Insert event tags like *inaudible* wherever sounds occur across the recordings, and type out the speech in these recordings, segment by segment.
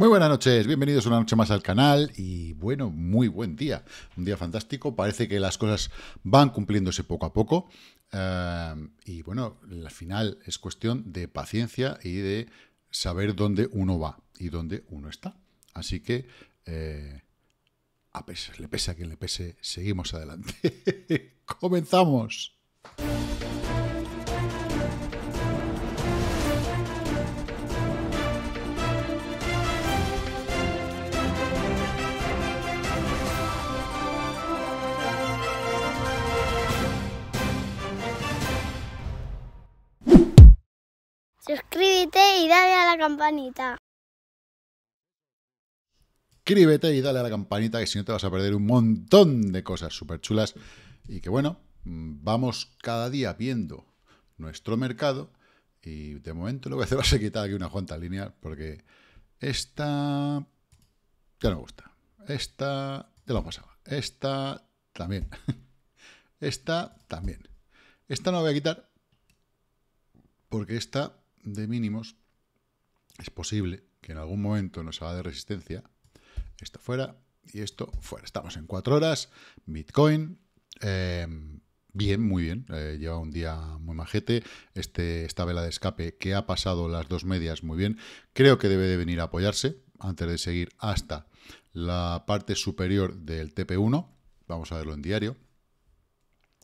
Muy buenas noches, bienvenidos una noche más al canal y bueno, muy buen día, un día fantástico, parece que las cosas van cumpliéndose poco a poco eh, y bueno, al final es cuestión de paciencia y de saber dónde uno va y dónde uno está. Así que, eh, a pesar, le pese a quien le pese, seguimos adelante. *laughs* ¡Comenzamos! Suscríbete y dale a la campanita. Suscríbete y dale a la campanita, que si no te vas a perder un montón de cosas súper chulas. Y que bueno, mm, vamos cada día viendo nuestro mercado. Y de momento lo que voy a hacer *laughs* va a quitar aquí una cuanta línea porque esta ya no me gusta. Esta ya lo pasaba. Esta también. *laughs* Esta también. Esta no la voy a quitar, porque esta de mínimos, es posible que en algún momento nos haga de resistencia. Esto fuera y esto fuera. Estamos en cuatro horas. Bitcoin. Em, bien, muy bien. Eh, lleva un día muy majete. Este, esta vela de escape que ha pasado las dos medias muy bien. Creo que debe de venir a apoyarse antes de seguir hasta la parte superior del TP1. Vamos a verlo en diario.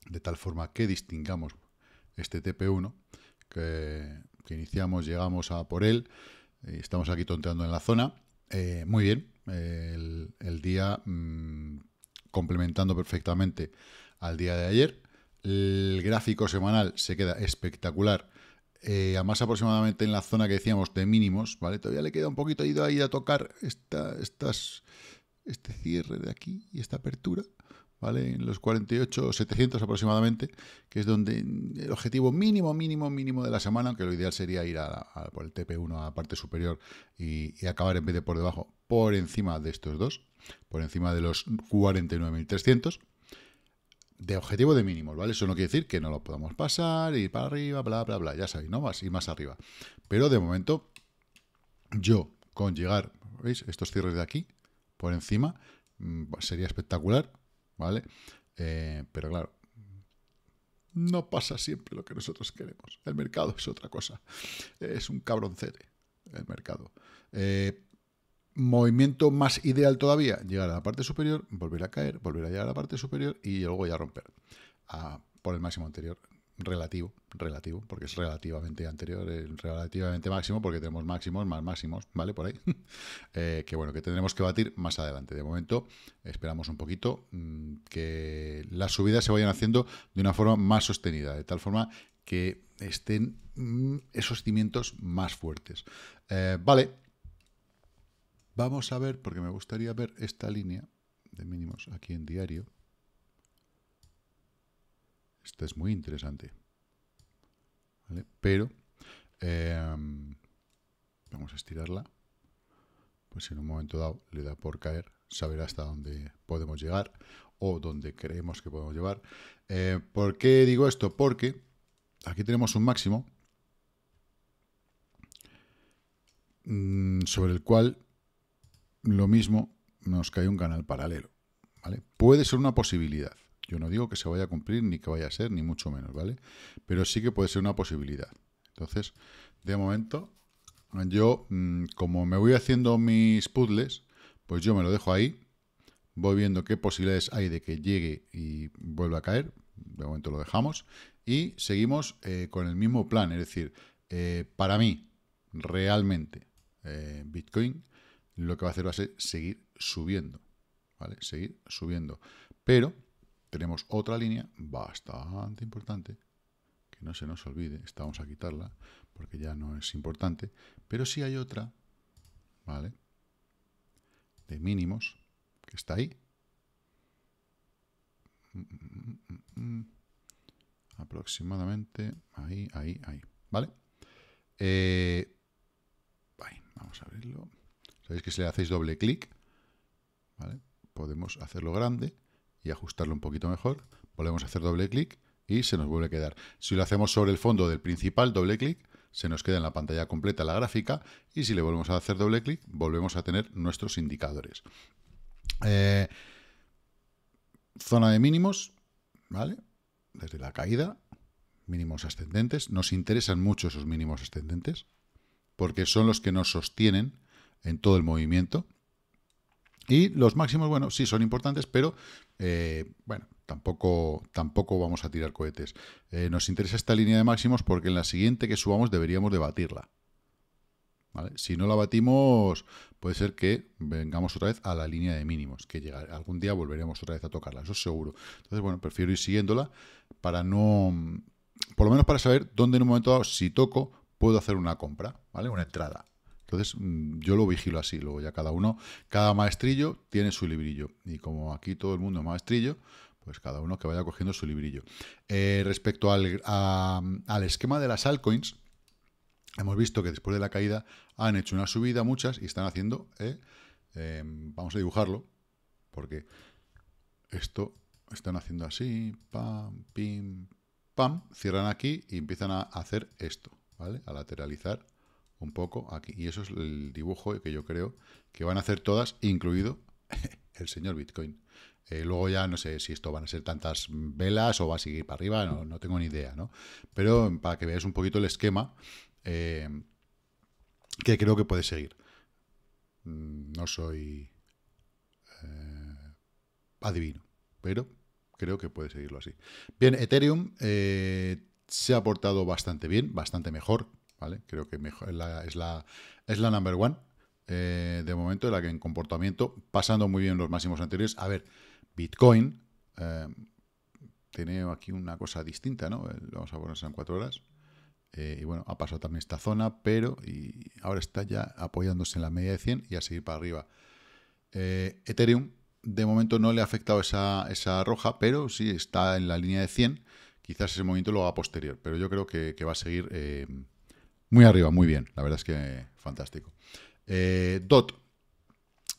De tal forma que distingamos este TP1 que que iniciamos, llegamos a por él, eh, estamos aquí tonteando en la zona. Eh, muy bien, el, día mm, complementando perfectamente al día de ayer. El gráfico semanal se queda espectacular. Eh, más aproximadamente en la zona que decíamos de mínimos, ¿vale? Todavía le queda un poquito ido ahí a tocar estas, este cierre de aquí y esta apertura. ¿vale? En los 48, 700 aproximadamente, que es donde mm, el objetivo mínimo, mínimo, mínimo de la semana, aunque lo ideal sería ir a, por el TP1 a la parte superior y, acabar en vez de por debajo, por encima de estos dos, por encima de los 49.300. De objetivo de mínimo, ¿vale? Eso no quiere decir que no lo podamos pasar, ir para arriba, bla, bla, bla, ya sabéis, ¿no? Más, ir más arriba. Pero de momento, yo, con llegar, ¿veis? Estos cierres de aquí, por encima, mm, sería espectacular ¿vale? Eh, pero claro, no pasa siempre lo que nosotros queremos. El mercado es otra cosa. Es un cabroncete el mercado. Eh, movimiento más ideal todavía, llegar a la parte superior, volver a caer, volver a llegar a la parte superior y luego ya romper por el máximo anterior relativo, relativo, porque es relativamente anterior, eh, relativamente máximo, porque tenemos máximos más máximos, ¿vale? Por ahí. *laughs* Eh, que bueno, que tendremos que batir más adelante. De momento, esperamos un poquito mm, que las subidas se vayan haciendo de una forma más sostenida, de tal forma que estén mm, esos cimientos más fuertes. Eh, vale. Vamos a ver, porque me gustaría ver esta línea de mínimos aquí en diario. Esto es muy interesante. Pero em, vamos a estirarla. Pues en un momento dado le da por caer, saber hasta dónde podemos llegar o dónde creemos que podemos llevar. Eh, ¿Por qué digo esto? Porque aquí tenemos un máximo mm, sobre el cual lo mismo nos cae un canal paralelo. Puede ser una posibilidad. Yo no digo que se vaya a cumplir, ni que vaya a ser, ni mucho menos, ¿vale? Pero sí que puede ser una posibilidad. Entonces, de momento, yo, mm, como me voy haciendo mis puzzles, pues yo me lo dejo ahí, voy viendo qué posibilidades hay de que llegue y vuelva a caer, de momento lo dejamos, y seguimos eh, con el mismo plan, es decir, eh, para mí, realmente, eh, Bitcoin lo que va a hacer va a ser seguir subiendo, ¿vale? Seguir subiendo, pero tenemos otra línea bastante importante, que no se nos olvide, esta vamos a quitarla porque ya no es importante, pero sí hay otra, ¿vale? De mínimos, que está ahí. Aproximadamente, ahí, ahí, ahí, ¿vale? Eh, vamos a abrirlo. Sabéis que si le hacéis doble clic, ¿vale? Podemos hacerlo grande y ajustarlo un poquito mejor. Volvemos a hacer doble clic y se nos vuelve a quedar. Si lo hacemos sobre el fondo del principal, doble clic, se nos queda en la pantalla completa la gráfica y si le volvemos a hacer doble clic, volvemos a tener nuestros indicadores. Eh, zona de mínimos, ¿vale? Desde la caída, mínimos ascendentes. Nos interesan mucho esos mínimos ascendentes porque son los que nos sostienen en todo el movimiento. Y los máximos, bueno, sí son importantes, pero eh, bueno, tampoco, tampoco vamos a tirar cohetes. Eh, nos interesa esta línea de máximos porque en la siguiente que subamos deberíamos debatirla. Si no la batimos, puede ser que vengamos otra vez a la línea de mínimos, que algún día volveremos otra vez a tocarla, eso es seguro. Entonces, bueno, prefiero ir siguiéndola para no, por lo menos para saber dónde en un momento dado, si toco, puedo hacer una compra, ¿vale? Una entrada. Entonces, mm, yo lo vigilo así, luego ya cada uno, cada maestrillo tiene su librillo. Y como aquí todo el mundo es maestrillo, pues cada uno que vaya cogiendo su librillo. Eh, respecto al, esquema de las altcoins, hemos visto que después de la caída han hecho una subida muchas y están haciendo, eh, em, vamos a dibujarlo, porque esto están haciendo así, pam, pim, pam, cierran aquí y empiezan a hacer esto, ¿vale? A lateralizar un poco aquí. Y eso es el dibujo que yo creo que van a hacer todas, incluido *laughs* el señor Bitcoin. Eh, luego ya no sé si esto van a ser tantas velas o va a seguir para arriba, no, tengo ni idea, ¿no? Pero para que veáis un poquito el esquema eh, que creo que puede seguir. Mm, no soy eh, adivino, pero creo que puede seguirlo así. Bien, Ethereum se ha portado bastante bien, bastante mejor Creo que es, la, es, la, number one eh, de momento, la que en comportamiento, pasando muy bien los máximos anteriores. A ver, Bitcoin eh, tiene aquí una cosa distinta, ¿no? Eh, vamos a ponerse en cuatro horas. y bueno, ha pasado también esta zona, pero y ahora está ya apoyándose en la media de 100 y a seguir para arriba. Ethereum, de momento no le ha afectado esa, roja, pero sí está en la línea de 100 quizás ese momento lo haga posterior, pero yo creo que, va a seguir muy arriba, muy bien. La verdad es que fantástico. Eh, DOT.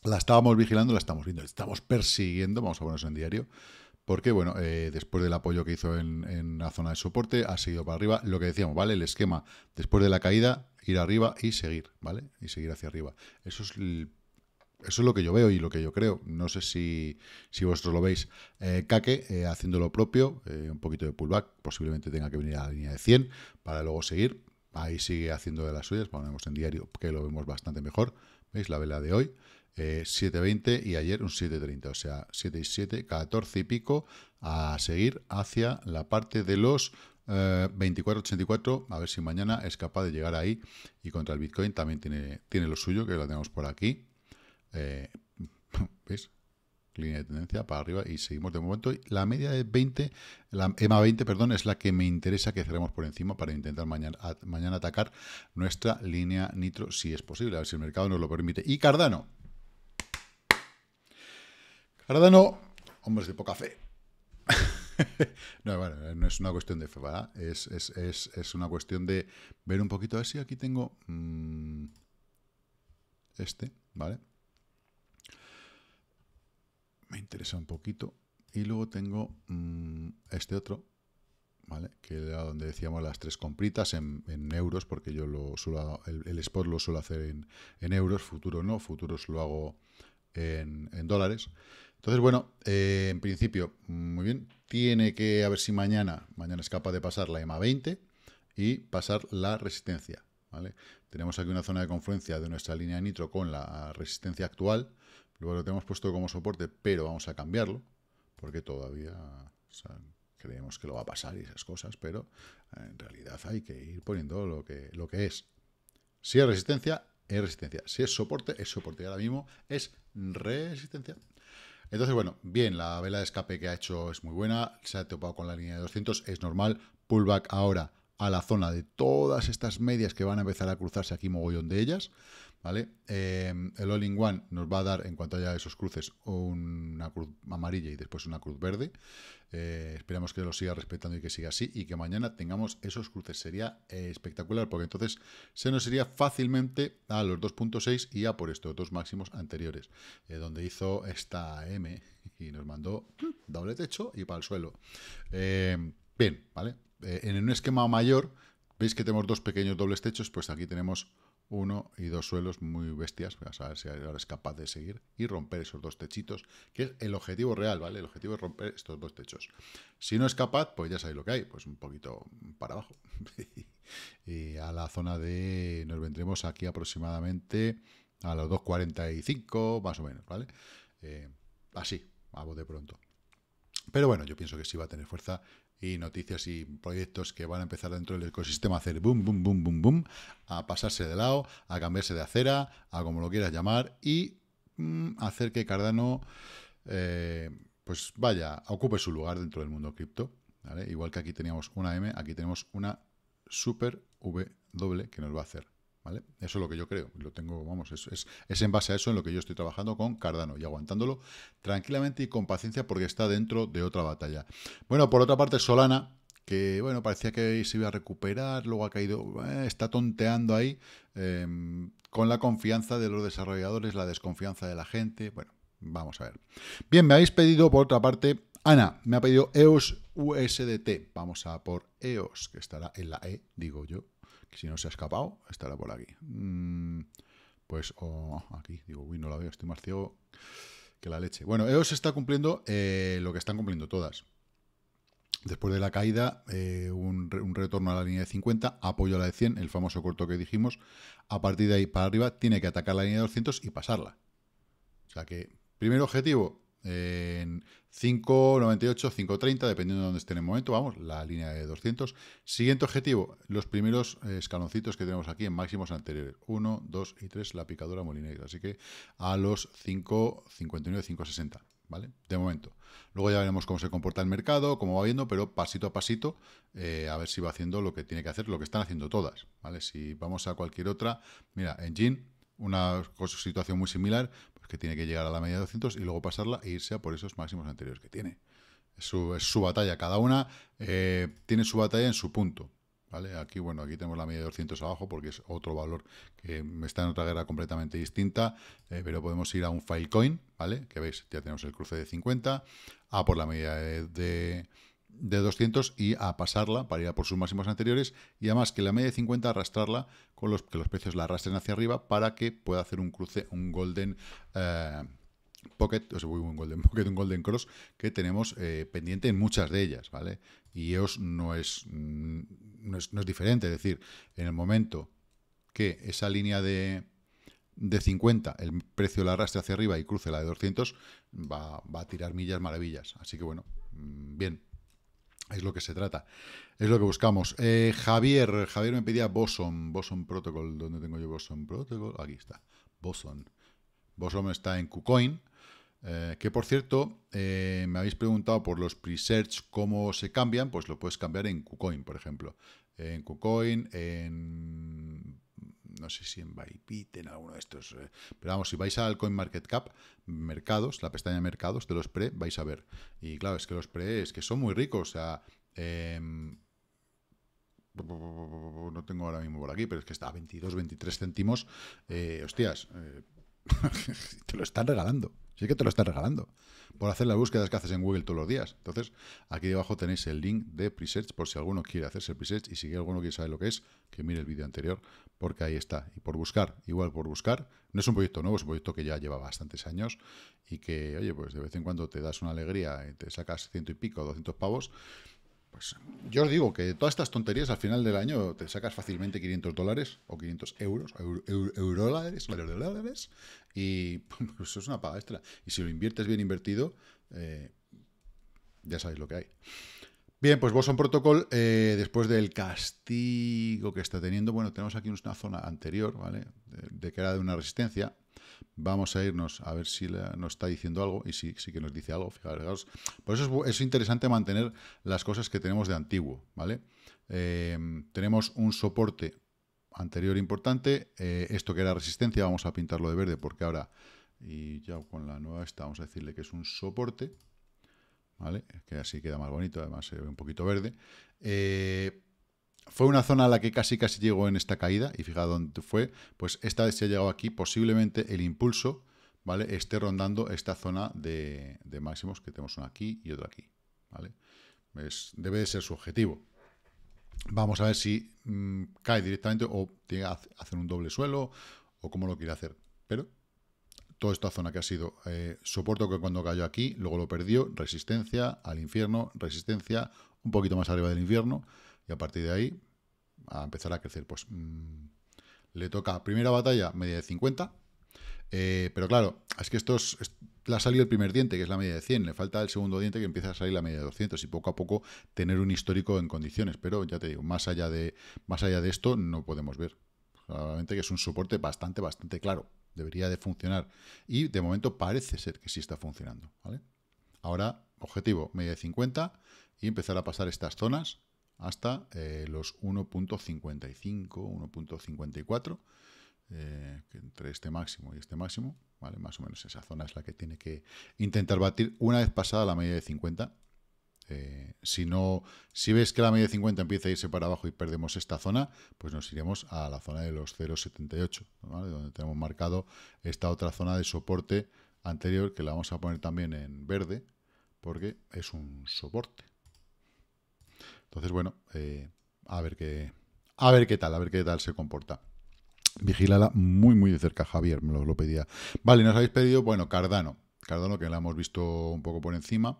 La estábamos vigilando, la estamos viendo, la estamos persiguiendo. Vamos a ponernos en diario. Porque, bueno, eh, después del apoyo que hizo en, la zona de soporte, ha seguido para arriba. Lo que decíamos, ¿vale? El esquema, después de la caída, ir arriba y seguir, ¿vale? Y seguir hacia arriba. Eso es, eso es lo que yo veo y lo que yo creo. No sé si, si vosotros lo veis. Caque eh, haciendo lo propio, un poquito de pullback, posiblemente tenga que venir a la línea de 100 para luego seguir ahí sigue haciendo de las suyas, ponemos en diario que lo vemos bastante mejor, veis la vela de hoy, 7.20 eh, y ayer un 7.30, o sea, 7 y 14 y pico a seguir hacia la parte de los eh, 24.84, a ver si mañana es capaz de llegar ahí y contra el Bitcoin también tiene, tiene lo suyo, que lo tenemos por aquí. Eh, *laughs* ¿veis? línea de tendencia para arriba y seguimos de momento. La media de 20, la EMA 20, perdón, es la que me interesa que cerremos por encima para intentar mañana, mañana atacar nuestra línea nitro si es posible, a ver si el mercado nos lo permite. Y Cardano. Cardano, hombres de poca fe. *laughs* no, bueno, no es una cuestión de fe, ¿verdad? Es, una cuestión de ver un poquito, a ver si aquí tengo mm, este, ¿vale? me interesa un poquito. Y luego tengo mm, este otro, Que era donde decíamos las tres compritas en, euros, porque yo lo el, spot lo suelo hacer en, euros, futuro no, futuros lo hago en, dólares. Entonces, bueno, eh, en principio, mm, muy bien, tiene que, a ver si mañana, mañana es capaz de pasar la EMA 20 y pasar la resistencia, ¿vale? Tenemos aquí una zona de confluencia de nuestra línea de nitro con la resistencia actual, Luego lo tenemos puesto como soporte, pero vamos a cambiarlo, porque todavía creemos que lo va a pasar y esas cosas, pero eh, en realidad hay que ir poniendo lo que, lo que es. Si es resistencia, es resistencia. Si es soporte, es soporte. Y ahora mismo es resistencia. Entonces, bueno, bien, la vela de escape que ha hecho es muy buena, se ha topado con la línea de 200, es normal, pullback ahora a la zona de todas estas medias que van a empezar a cruzarse aquí mogollón de ellas, ¿vale? Eh, el All-in-One nos va a dar, en cuanto haya esos cruces, una cruz amarilla y después una cruz verde. Eh, esperamos que lo siga respetando y que siga así y que mañana tengamos esos cruces. Sería eh, espectacular porque entonces se nos iría fácilmente a los 2.6 y a por estos dos máximos anteriores, donde hizo esta M y nos mandó *clears throat* doble techo y para el suelo. bien, ¿vale? en un esquema mayor, veis que tenemos dos pequeños dobles techos, pues aquí tenemos uno y dos suelos muy bestias, vamos a ver si ahora es capaz de seguir y romper esos dos techitos, que es el objetivo real, ¿vale? El objetivo es romper estos dos techos. Si no es capaz, pues ya sabéis lo que hay, pues un poquito para abajo. *laughs* y a la zona de, nos vendremos aquí aproximadamente a los 2.45, más o menos, ¿vale? Eh, así, a de pronto. Pero bueno, yo pienso que sí va a tener fuerza y noticias y proyectos que van a empezar dentro del ecosistema a hacer boom, boom, boom, boom, boom, a pasarse de lado, a cambiarse de acera, a como lo quieras llamar, y mm, hacer que Cardano, eh, pues vaya, ocupe su lugar dentro del mundo cripto. Igual que aquí teníamos una M, aquí tenemos una super W que nos va a hacer eso es lo que yo creo, lo tengo, vamos, es, en base a eso en lo que yo estoy trabajando con Cardano y aguantándolo tranquilamente y con paciencia porque está dentro de otra batalla. Bueno, por otra parte, Solana, que bueno, parecía que se iba a recuperar, luego ha caído, eh, está tonteando ahí, em, con la confianza de los desarrolladores, la desconfianza de la gente, bueno, vamos a ver. Bien, me habéis pedido, por otra parte, Ana, me ha pedido EOS USDT, vamos a por EOS, que estará en la E, digo yo, si no se ha escapado, estará por aquí. Mm, pues aquí, digo, uy, no la veo, estoy más ciego que la leche. Bueno, EOS está cumpliendo eh, lo que están cumpliendo todas. Después de la caída, eh, un, un, retorno a la línea de 50, apoyo a la de 100, el famoso corto que dijimos. A partir de ahí para arriba, tiene que atacar la línea de 200 y pasarla. O sea que, primer objetivo, en 5.98, 5.30, dependiendo de dónde esté en el momento, vamos, la línea de 200. Siguiente objetivo, los primeros escaloncitos que tenemos aquí en máximos anteriores. 1, 2 y 3, la picadura molinera. Así que a los 5.59, 5.60, ¿vale? De momento. Luego ya veremos cómo se comporta el mercado, cómo va viendo, pero pasito a pasito, eh, a ver si va haciendo lo que tiene que hacer, lo que están haciendo todas, ¿vale? Si vamos a cualquier otra, mira, en JIN, una situación muy similar, que tiene que llegar a la media de 200 y luego pasarla e irse a por esos máximos anteriores que tiene. Es su, batalla, cada una eh, tiene su batalla en su punto. ¿Vale? Aquí, bueno, aquí tenemos la media de 200 abajo porque es otro valor que está en otra guerra completamente distinta, eh, pero podemos ir a un Filecoin, ¿vale? Que veis, ya tenemos el cruce de 50, a por la media de de 200 y a pasarla para ir a por sus máximos anteriores y además que la media de 50 arrastrarla con los que los precios la arrastren hacia arriba para que pueda hacer un cruce, un golden eh, pocket, o sea, un golden *laughs* pocket, un golden cross que tenemos eh, pendiente en muchas de ellas, ¿vale? Y EOS no es, mm, no es, no es diferente, es decir, en el momento que esa línea de, de 50, el precio la arrastre hacia arriba y cruce la de 200, va, va a tirar millas maravillas. Así que bueno, mm, bien. Es lo que se trata, es lo que buscamos. Eh, Javier, Javier me pedía Boson, Boson Protocol. ¿Dónde tengo yo Boson Protocol? Aquí está, Boson. Boson está en KuCoin, eh, que por cierto, eh, me habéis preguntado por los presearch cómo se cambian, pues lo puedes cambiar en KuCoin, por ejemplo. En KuCoin, en no sé si en Bybit, en alguno de estos. Eh, pero vamos, si vais al CoinMarketCap, mercados, la pestaña de mercados de los pre, vais a ver. Y claro, es que los pre es que son muy ricos. O sea, em, no tengo ahora mismo por aquí, pero es que está a 22, 23 céntimos. Eh, hostias, eh, *laughs* te lo están regalando. Sí que te lo están regalando. Por hacer las búsquedas que haces en Google todos los días. Entonces, aquí debajo tenéis el link de Presearch por si alguno quiere hacerse el Presearch y si alguno quiere saber lo que es, que mire el vídeo anterior, porque ahí está. Y por buscar, igual por buscar, no es un proyecto nuevo, es un proyecto que ya lleva bastantes años y que, oye, pues de vez en cuando te das una alegría, y te sacas ciento y pico, doscientos pavos pues, yo os digo que todas estas tonterías al final del año te sacas fácilmente 500 dólares o 500 euros, euro, euro, euro dólares, y *laughs* pues, eso es una paga extra. Y si lo inviertes bien invertido, eh, ya sabéis lo que hay. Bien, pues Boson Protocol, eh, después del castigo que está teniendo, bueno, tenemos aquí una zona anterior, ¿vale? de que era de una resistencia, Vamos a irnos a ver si nos está diciendo algo y si sí que nos dice algo, fijaros. Por eso es, interesante mantener las cosas que tenemos de antiguo, ¿vale? Em, tenemos un soporte anterior importante, eh, esto que era resistencia, vamos a pintarlo de verde porque ahora, y ya con la nueva esta, vamos a decirle que es un soporte, ¿vale? Que así queda más bonito, además se ve un poquito verde. Eh, fue una zona a la que casi casi llegó en esta caída, y fija dónde fue, pues esta vez se ha llegado aquí, posiblemente el impulso, ¿vale? Esté rondando esta zona de, máximos, que tenemos una aquí y otra aquí, ¿vale? debe de ser su objetivo. Vamos a ver si mm, cae directamente o tiene que hacer un doble suelo o cómo lo quiere hacer. Pero toda esta zona que ha sido eh, Soporto que cuando cayó aquí, luego lo perdió, resistencia al infierno, resistencia un poquito más arriba del infierno, y a partir de ahí, a empezar a crecer. Pues mm, le toca primera batalla, media de 50. Eh, pero claro, es que esto es, le ha salido el primer diente, que es la media de 100. Le falta el segundo diente, que empieza a salir la media de 200. Y poco a poco tener un histórico en condiciones. Pero ya te digo, más allá de, más allá de esto no podemos ver. Claramente que es un soporte bastante, bastante claro. Debería de funcionar. Y de momento parece ser que sí está funcionando. Ahora, objetivo, media de 50. Y empezar a pasar estas zonas hasta eh, los 1.55, 1.54, eh, entre este máximo y este máximo, Más o menos esa zona es la que tiene que intentar batir una vez pasada la media de 50. Eh, si no, si ves que la media de 50 empieza a irse para abajo y perdemos esta zona, pues nos iremos a la zona de los 0.78, donde tenemos marcado esta otra zona de soporte anterior que la vamos a poner también en verde porque es un soporte, entonces, bueno, eh, a ver qué. A ver qué tal, a ver qué tal se comporta. Vigílala muy, muy de cerca, Javier, me lo, pedía. Vale, nos habéis pedido, bueno, Cardano. Cardano, que la hemos visto un poco por encima,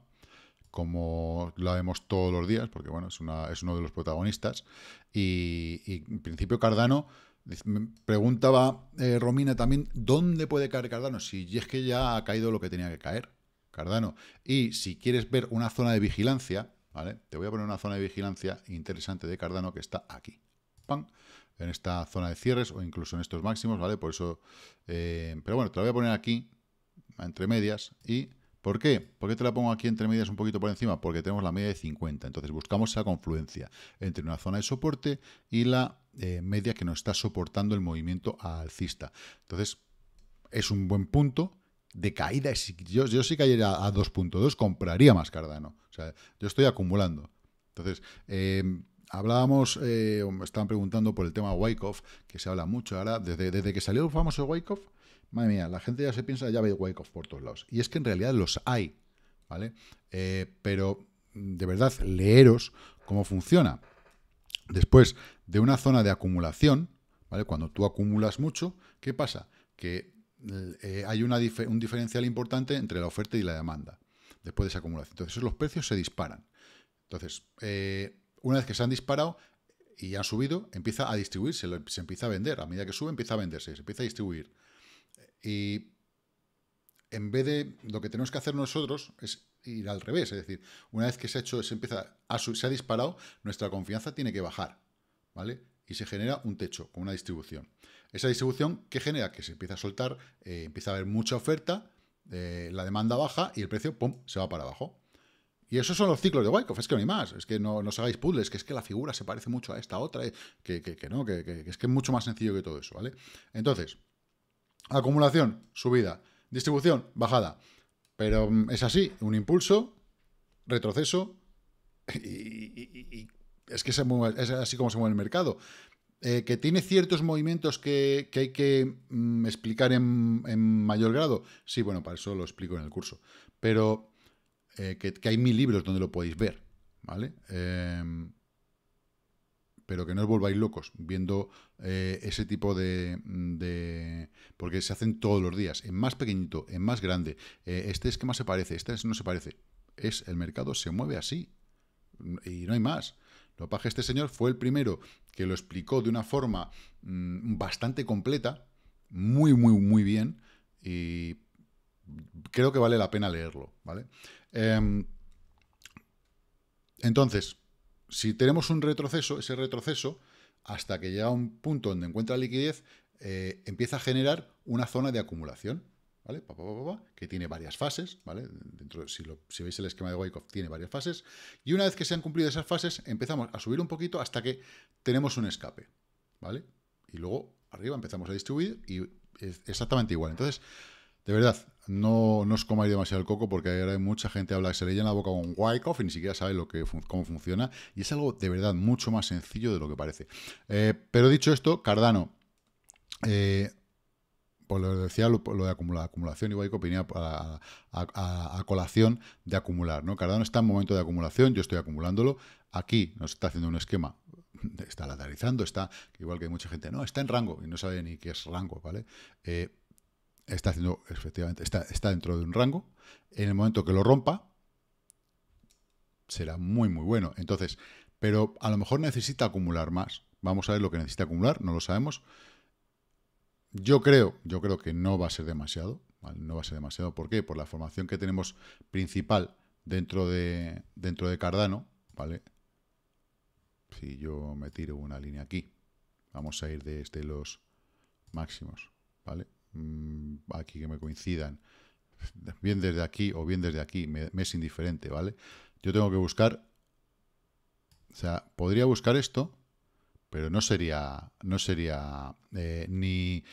como la vemos todos los días, porque bueno, es, una, es uno de los protagonistas. Y, en principio Cardano, preguntaba eh, Romina también, ¿dónde puede caer Cardano? Si es que ya ha caído lo que tenía que caer, Cardano. Y si quieres ver una zona de vigilancia, te voy a poner una zona de vigilancia interesante de Cardano que está aquí. ¡Pam! En esta zona de cierres o incluso en estos máximos, ¿vale? Por eso... Eh, pero bueno, te la voy a poner aquí, entre medias, y... ¿Por qué? ¿Por qué te la pongo aquí entre medias un poquito por encima? Porque tenemos la media de 50. Entonces buscamos esa confluencia entre una zona de soporte y la eh, media que nos está soportando el movimiento alcista. Entonces, es un buen punto de caída. Yo, yo sí cayera a, 2.2, compraría más Cardano. O sea, yo estoy acumulando. Entonces, eh, hablábamos, eh, me estaban preguntando por el tema Wyckoff, que se habla mucho ahora. Desde, desde que salió el famoso Wyckoff, madre mía, la gente ya se piensa, ya ve Wyckoff por todos lados. Y es que en realidad los hay, ¿vale? Eh, pero de verdad, leeros cómo funciona. Después de una zona de acumulación, ¿vale? Cuando tú acumulas mucho, ¿qué pasa? Que eh, hay un diferencial importante entre la oferta y la demanda después de esa acumulación. Entonces, los precios se disparan. Entonces, eh, una vez que se han disparado y han subido, empieza a distribuirse, se empieza a vender. A medida que sube, empieza a venderse, se empieza a distribuir. Y en vez de lo que tenemos que hacer nosotros es ir al revés, es decir, una vez que se ha hecho, se empieza se ha disparado, nuestra confianza tiene que bajar, ¿vale? Y se genera un techo con una distribución. Esa distribución que genera que se empieza a soltar, eh, empieza a haber mucha oferta, eh, la demanda baja y el precio, ¡pum!, se va para abajo. Y esos son los ciclos de Wyckoff, es que no hay más, es que no, no os hagáis puzzles, que es que la figura se parece mucho a esta otra, eh, que, no, que, es que es mucho más sencillo que todo eso, ¿vale? Entonces, acumulación, subida, distribución, bajada. Pero mm, es así, un impulso, retroceso, *laughs* y, es que se es así como se mueve el mercado. Eh, que tiene ciertos movimientos que, hay que mm, explicar en, mayor grado. Sí, bueno, para eso lo explico en el curso. Pero eh, que, hay mil libros donde lo podéis ver, ¿vale? Em, pero que no os volváis locos viendo eh, ese tipo de, Porque se hacen todos los días, en más pequeñito, en más grande. este es que más se parece, este no se parece. Es el mercado, se mueve así. Y no hay más. Lo paje este señor fue el primero que lo explicó de una forma mm, bastante completa, muy, muy, muy bien, y creo que vale la pena leerlo, ¿vale? Em, entonces, si tenemos un retroceso, ese retroceso, hasta que llega a un punto donde encuentra liquidez, eh, empieza a generar una zona de acumulación. ¿vale? que tiene varias fases, ¿vale? Dentro, si, veis el esquema de Wyckoff, tiene varias fases. Y una vez que se han cumplido esas fases, empezamos a subir un poquito hasta que tenemos un escape, ¿vale? Y luego arriba empezamos a distribuir y es exactamente igual. Entonces, de verdad, no, no os comáis demasiado el coco porque ahora hay mucha gente habla que se le llena la boca con Wyckoff y ni siquiera sabe lo que, cómo funciona. Y es algo de verdad mucho más sencillo de lo que parece. Eh, pero dicho esto, Cardano... Eh, pues lo decía lo, de acumulación, igual que opinía a, colación de acumular, ¿no? Cardano está en momento de acumulación, yo estoy acumulándolo, aquí nos está haciendo un esquema, *laughs* está lateralizando, está, igual que mucha gente, no, está en rango, y no sabe ni qué es rango, ¿vale? Eh, está haciendo, efectivamente, está, está dentro de un rango, en el momento que lo rompa, será muy, muy bueno. Entonces, pero a lo mejor necesita acumular más, vamos a ver lo que necesita acumular, no lo sabemos, yo creo, yo creo que no va a ser demasiado, no va a ser demasiado. ¿Por qué? Por la formación que tenemos principal dentro de, dentro de Cardano, ¿vale? Si yo me tiro una línea aquí, vamos a ir desde este los máximos, ¿vale? Mm, aquí que me coincidan, *laughs* bien desde aquí o bien desde aquí, me, me es indiferente, ¿vale? Yo tengo que buscar, o sea, podría buscar esto, pero no sería, no sería eh, ni...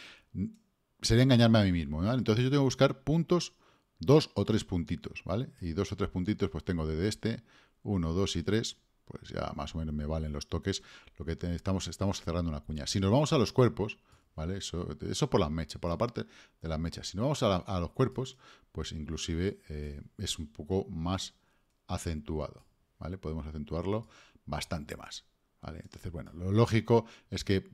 Sería engañarme a mí mismo, ¿vale? Entonces yo tengo que buscar puntos, dos o tres puntitos, ¿vale? Y dos o tres puntitos pues tengo desde este, uno, dos y tres, pues ya más o menos me valen los toques, lo que estamos, estamos cerrando una cuña. Si nos vamos a los cuerpos, ¿vale? Eso, por las mechas, por la parte de las mechas. Si nos vamos a, los cuerpos, pues inclusive eh, es un poco más acentuado, ¿vale? Podemos acentuarlo bastante más entonces, bueno, lo lógico es que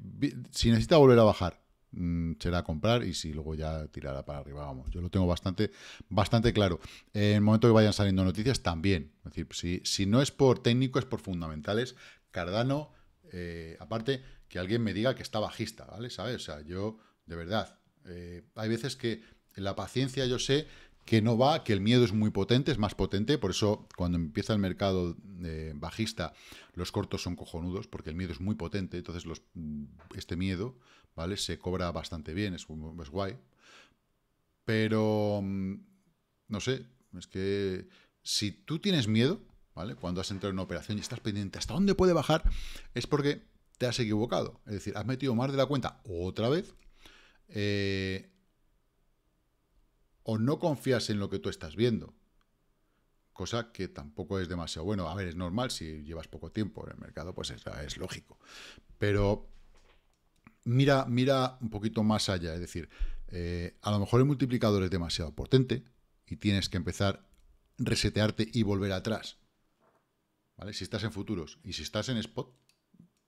si necesita volver a bajar, mm, será comprar y si luego ya tirará para arriba, vamos. Yo lo tengo bastante, bastante claro. En el momento que vayan saliendo noticias, también. Es decir, si, no es por técnico, es por fundamentales. Cardano, eh, aparte, que alguien me diga que está bajista, ¿vale? ¿Sabes? O sea, yo, de verdad, eh, hay veces que la paciencia, yo sé que no va, que el miedo es muy potente, es más potente, por eso cuando empieza el mercado eh, bajista los cortos son cojonudos, porque el miedo es muy potente, entonces los, mm, este miedo vale se cobra bastante bien, es, guay, pero mm, no sé, es que si tú tienes miedo, ¿vale? Cuando has entrado en una operación y estás pendiente hasta dónde puede bajar, es porque te has equivocado. Es decir, has metido más de la cuenta otra vez. Eh, o no confías en lo que tú estás viendo. Cosa que tampoco es demasiado bueno. A ver, es normal, si llevas poco tiempo en el mercado, pues es, lógico. Pero mira, mira un poquito más allá. Es decir, eh, a lo mejor el multiplicador es demasiado potente y tienes que empezar a resetearte y volver atrás. ¿Vale? Si estás en futuros y si estás en spot,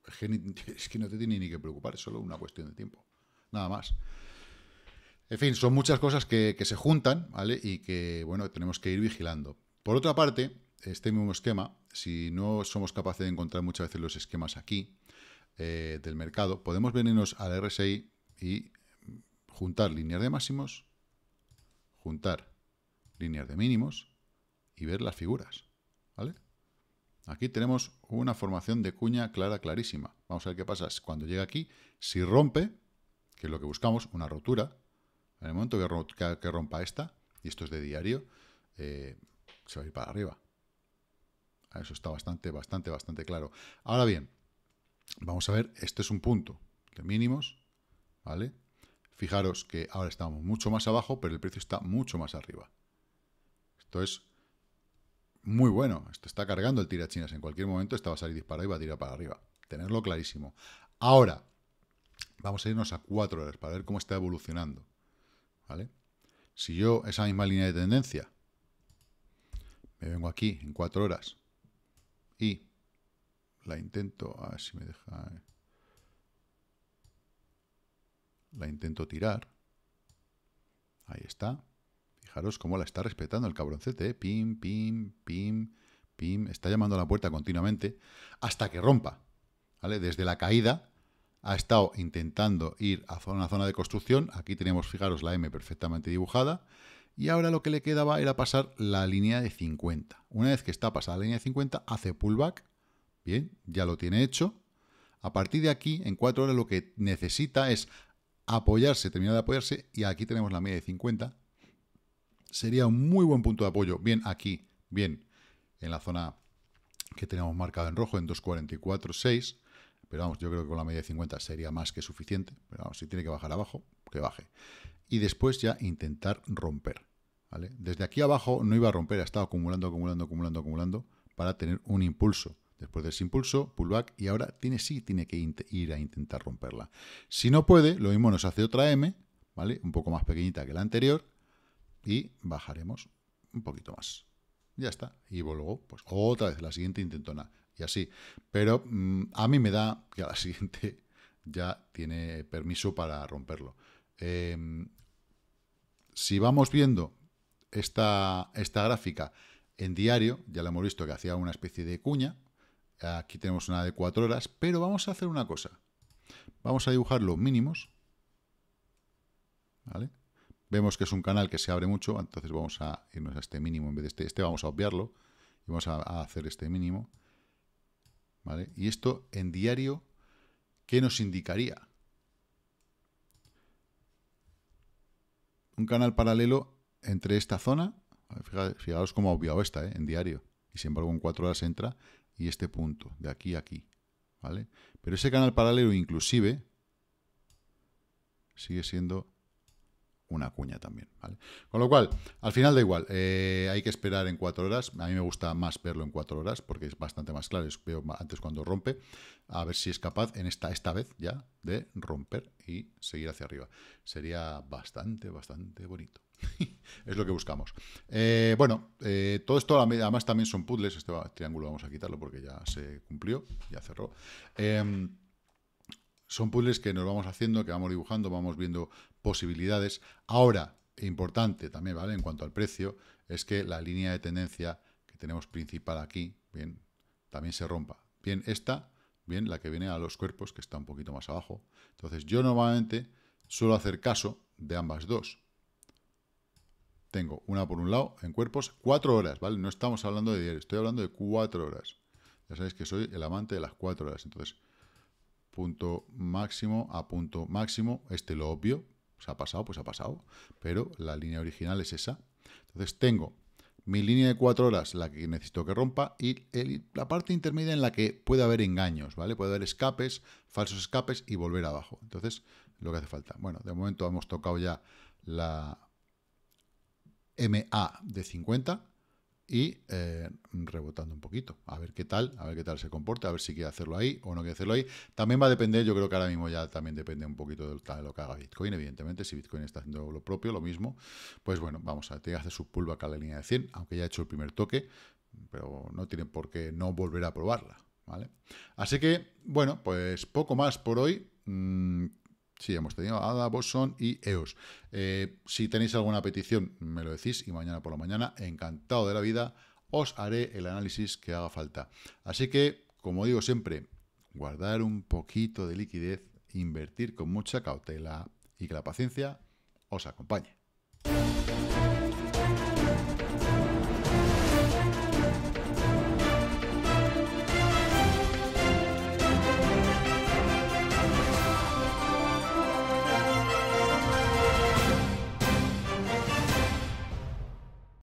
es que *laughs* no te tiene ni que preocupar, es solo una cuestión de tiempo. Nada más. En fin, son muchas cosas que, se juntan, ¿vale? Y que, bueno, tenemos que ir vigilando. Por otra parte, este mismo esquema, si no somos capaces de encontrar muchas veces los esquemas aquí eh, del mercado, podemos venirnos al RSI y juntar líneas de máximos, juntar líneas de mínimos y ver las figuras, Aquí tenemos una formación de cuña clara, clarísima. Vamos a ver qué pasa cuando llega aquí. Si rompe, que es lo que buscamos, una rotura, en el momento que, rompa esta, y esto es de diario, eh, se va a ir para arriba. Eso está bastante, bastante, bastante claro. Ahora bien, vamos a ver, este es un punto de mínimos, ¿vale? Fijaros que ahora estamos mucho más abajo, pero el precio está mucho más arriba. Esto es muy bueno. Esto está cargando el tirachinas. En cualquier momento esta va a salir disparado y va a tirar para arriba. Tenerlo clarísimo. Ahora, vamos a irnos a 4 horas para ver cómo está evolucionando. ¿vale? Si yo esa misma línea de tendencia me vengo aquí en cuatro horas y la intento, a si me deja, la intento tirar, ahí está, fijaros cómo la está respetando el cabroncete, pim, pim, pim, pim, está llamando a la puerta continuamente hasta que rompa, ¿vale? Desde la caída ha estado intentando ir a una zona de construcción, aquí tenemos, fijaros, la M perfectamente dibujada, y ahora lo que le quedaba era pasar la línea de 50. Una vez que está pasada la línea de 50, hace pullback, bien, ya lo tiene hecho. A partir de aquí, en 4 horas, lo que necesita es apoyarse, terminar de apoyarse, y aquí tenemos la media de 50. Sería un muy buen punto de apoyo, bien aquí, bien en la zona que tenemos marcado en rojo, en 244.6, pero vamos, yo creo que con la media de 50 sería más que suficiente. Pero vamos, si tiene que bajar abajo, que baje. Y después ya intentar romper. ¿vale? Desde aquí abajo no iba a romper, ha estado acumulando, acumulando, acumulando, acumulando para tener un impulso. Después de ese impulso, pullback, y ahora tiene sí tiene que ir a intentar romperla. Si no puede, lo mismo nos hace otra M, ¿vale? Un poco más pequeñita que la anterior, y bajaremos un poquito más. Ya está. Y luego, pues otra vez la siguiente intentona y así. Pero mm, a mí me da que a la *laughs* siguiente ya tiene permiso para romperlo. Em, si vamos viendo esta, esta gráfica en diario, ya la hemos visto que hacía una especie de cuña, aquí tenemos una de cuatro horas, pero vamos a hacer una cosa. Vamos a dibujar los mínimos. Vemos que es un canal que se abre mucho, entonces vamos a irnos a este mínimo en vez de este. Este vamos a obviarlo y vamos a hacer este mínimo. ¿vale? Y esto en diario, ¿qué nos indicaría? Un canal paralelo entre esta zona, fijaos cómo ha obviado esta, ¿eh? en diario, y sin embargo en cuatro horas entra, y este punto, de aquí a aquí, ¿vale? Pero ese canal paralelo inclusive sigue siendo una cuña también, Con lo cual, al final da igual, eh, hay que esperar en cuatro horas, a mí me gusta más verlo en cuatro horas porque es bastante más claro, es, veo antes cuando rompe, a ver si es capaz en esta, esta vez ya de romper y seguir hacia arriba. Sería bastante, bastante bonito. *laughs* es lo que buscamos. Eh, bueno, eh, todo esto además también son puzzles, este triángulo vamos a quitarlo porque ya se cumplió, ya cerró. Em, son puzzles que nos vamos haciendo, que vamos dibujando, vamos viendo posibilidades. Ahora, importante también, ¿vale? En cuanto al precio, es que la línea de tendencia que tenemos principal aquí, bien, también se rompa. Bien, esta, bien, la que viene a los cuerpos, que está un poquito más abajo. Entonces, yo normalmente suelo hacer caso de ambas dos. Tengo una por un lado, en cuerpos, cuatro horas, ¿vale? No estamos hablando de diario, estoy hablando de cuatro horas. Ya sabéis que soy el amante de las cuatro horas, entonces punto máximo a punto máximo, este lo obvio, se ha pasado, pues ha pasado, pero la línea original es esa. Entonces tengo mi línea de cuatro horas, la que necesito que rompa, y la parte intermedia en la que puede haber engaños, ¿vale? Puede haber escapes, falsos escapes y volver abajo. Entonces, lo que hace falta. Bueno, de momento hemos tocado ya la MA de 50, y eh, rebotando un poquito. A ver qué tal, a ver qué tal se comporta, a ver si quiere hacerlo ahí o no quiere hacerlo ahí. También va a depender, yo creo que ahora mismo ya también depende un poquito de lo que haga Bitcoin, evidentemente. Si Bitcoin está haciendo lo propio, lo mismo, pues bueno, vamos a tener que hacer su acá a la línea de 100, aunque ya ha hecho el primer toque, pero no tiene por qué no volver a probarla, ¿vale? Así que, bueno, pues poco más por hoy. Mm, Sí, hemos tenido ADA, Boson y EOS. Eh, si tenéis alguna petición, me lo decís y mañana por la mañana, encantado de la vida, os haré el análisis que haga falta. Así que, como digo siempre, guardar un poquito de liquidez, invertir con mucha cautela y que la paciencia os acompañe.